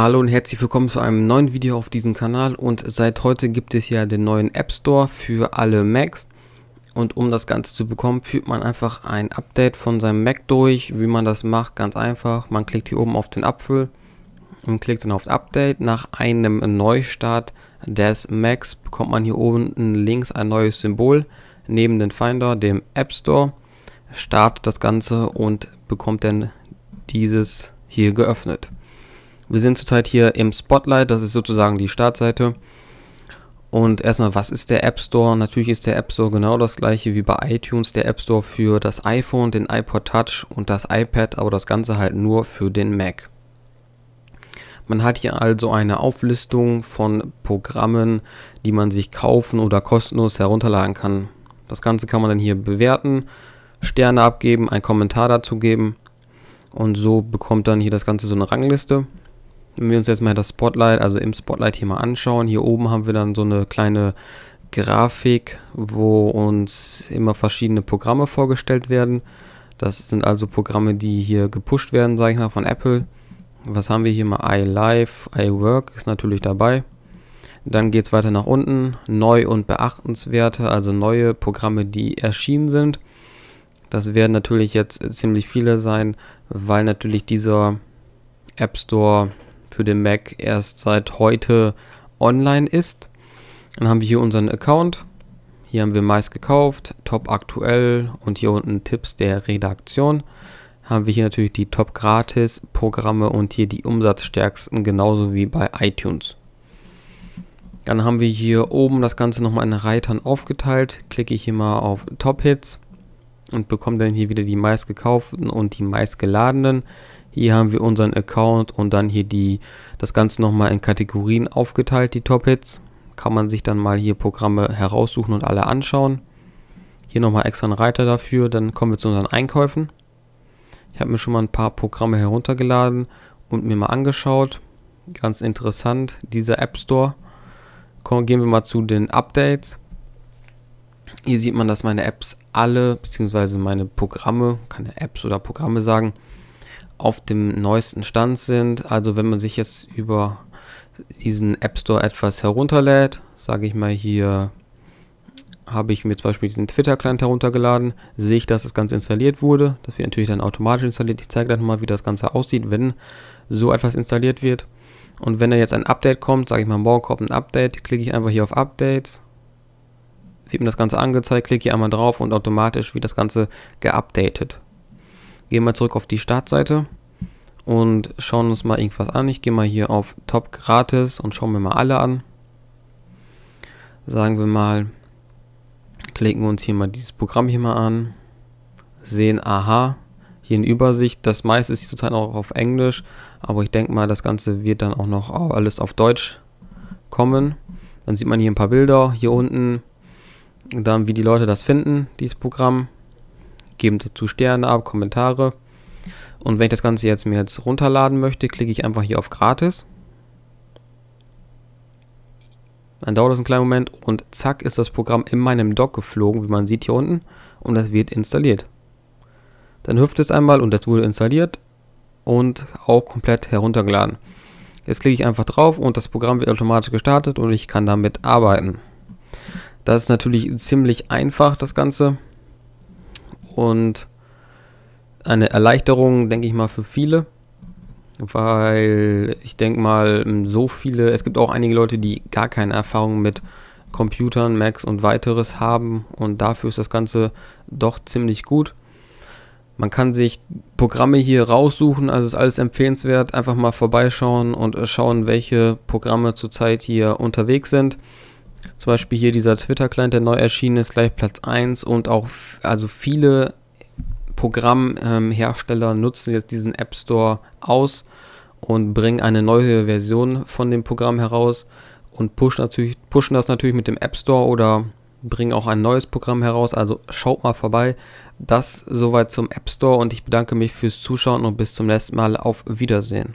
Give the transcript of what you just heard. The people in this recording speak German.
Hallo und herzlich willkommen zu einem neuen Video auf diesem Kanal und seit heute gibt es ja den neuen App Store für alle Macs und um das Ganze zu bekommen, führt man einfach ein Update von seinem Mac durch. Wie man das macht, ganz einfach. Man klickt hier oben auf den Apfel und klickt dann auf Update. Nach einem Neustart des Macs bekommt man hier oben links ein neues Symbol neben dem Finder, dem App Store. Startet das Ganze und bekommt dann dieses hier geöffnet. Wir sind zurzeit hier im Spotlight, das ist sozusagen die Startseite. Und erstmal, was ist der App Store? Natürlich ist der App Store genau das gleiche wie bei iTunes. Der App Store für das iPhone, den iPod Touch und das iPad, aber das Ganze halt nur für den Mac. Man hat hier also eine Auflistung von Programmen, die man sich kaufen oder kostenlos herunterladen kann. Das Ganze kann man dann hier bewerten, Sterne abgeben, einen Kommentar dazu geben und so bekommt dann hier das Ganze so eine Rangliste. Wenn wir uns jetzt mal das Spotlight, also im Spotlight hier mal anschauen, hier oben haben wir dann so eine kleine Grafik, wo uns immer verschiedene Programme vorgestellt werden. Das sind also Programme, die hier gepusht werden, sage ich mal, von Apple. Was haben wir hier mal? iLife, iWork ist natürlich dabei. Dann geht es weiter nach unten. Neu und beachtenswerte, also neue Programme, die erschienen sind. Das werden natürlich jetzt ziemlich viele sein, weil natürlich dieser App Store für den Mac erst seit heute online ist. Dann haben wir hier unseren Account. Hier haben wir meist gekauft, top aktuell und hier unten Tipps der Redaktion. Haben wir hier natürlich die top gratis Programme und hier die umsatzstärksten, genauso wie bei iTunes. Dann haben wir hier oben das Ganze nochmal in Reitern aufgeteilt. Klicke ich hier mal auf Top Hits und bekomme dann hier wieder die meist gekauften und die meist geladenen. Hier haben wir unseren Account und dann hier die, das Ganze nochmal in Kategorien aufgeteilt, die Top-Hits. Kann man sich dann mal hier Programme heraussuchen und alle anschauen. Hier nochmal extra einen Reiter dafür. Dann kommen wir zu unseren Einkäufen. Ich habe mir schon mal ein paar Programme heruntergeladen und mir mal angeschaut. Ganz interessant, dieser App Store. Komm, gehen wir mal zu den Updates. Hier sieht man, dass meine Apps alle, beziehungsweise meine Programme, keine Apps oder Programme sagen, auf dem neuesten Stand sind. Also wenn man sich jetzt über diesen App Store etwas herunterlädt, sage ich mal hier, habe ich mir zum Beispiel diesen Twitter-Client heruntergeladen, sehe ich, dass das Ganze installiert wurde. Das wird natürlich dann automatisch installiert. Ich zeige gleich mal, wie das Ganze aussieht, wenn so etwas installiert wird. Und wenn da jetzt ein Update kommt, sage ich mal, morgen kommt ein Update, klicke ich einfach hier auf Updates, wird mir das Ganze angezeigt, klicke hier einmal drauf und automatisch wird das Ganze geupdatet. Gehen wir zurück auf die Startseite und schauen uns mal irgendwas an. Ich gehe mal hier auf Top Gratis und schauen wir mal alle an. Sagen wir mal, klicken wir uns hier mal dieses Programm hier mal an, sehen, aha, hier in Übersicht. Das meiste ist zurzeit auch auf Englisch, aber ich denke mal, das Ganze wird dann auch noch alles auf Deutsch kommen. Dann sieht man hier ein paar Bilder, hier unten, dann wie die Leute das finden, dieses Programm geben dazu Sterne ab, Kommentare. Und wenn ich das Ganze jetzt mir jetzt runterladen möchte, klicke ich einfach hier auf Gratis. Dann dauert das einen kleinen Moment und zack ist das Programm in meinem Dock geflogen, wie man sieht hier unten. Und das wird installiert. Dann hüpft es einmal und das wurde installiert und auch komplett heruntergeladen. Jetzt klicke ich einfach drauf und das Programm wird automatisch gestartet und ich kann damit arbeiten. Das ist natürlich ziemlich einfach, das Ganze und eine Erleichterung, denke ich mal, für viele. Weil ich denke mal, so viele, es gibt auch einige Leute, die gar keine Erfahrung mit Computern, Macs und weiteres haben und dafür ist das Ganze doch ziemlich gut. Man kann sich Programme hier raussuchen, also ist alles empfehlenswert. Einfach mal vorbeischauen und schauen, welche Programme zurzeit hier unterwegs sind. Zum Beispiel hier dieser Twitter-Client, der neu erschienen ist, gleich Platz 1 und auch also viele Programmhersteller ähm, nutzen jetzt diesen App Store aus und bringen eine neue Version von dem Programm heraus und pushen, natürlich, pushen das natürlich mit dem App Store oder bringen auch ein neues Programm heraus. Also schaut mal vorbei. Das soweit zum App Store und ich bedanke mich fürs Zuschauen und bis zum nächsten Mal. Auf Wiedersehen.